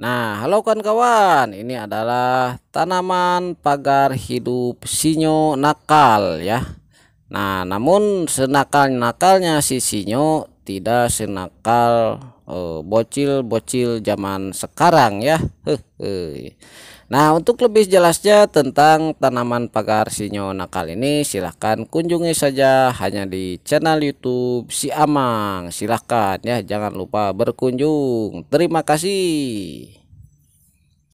Nah, halo kawan-kawan. Ini adalah tanaman pagar hidup sinyo nakal ya. Nah, namun senakal-nakalnya si sinyo, tidak senakal eh, bocil-bocil zaman sekarang ya. Nah, untuk lebih jelasnya tentang tanaman pagar sinyo nakal ini silahkan kunjungi saja hanya di channel YouTube Si Amang. Silahkan ya, jangan lupa berkunjung. Terima kasih.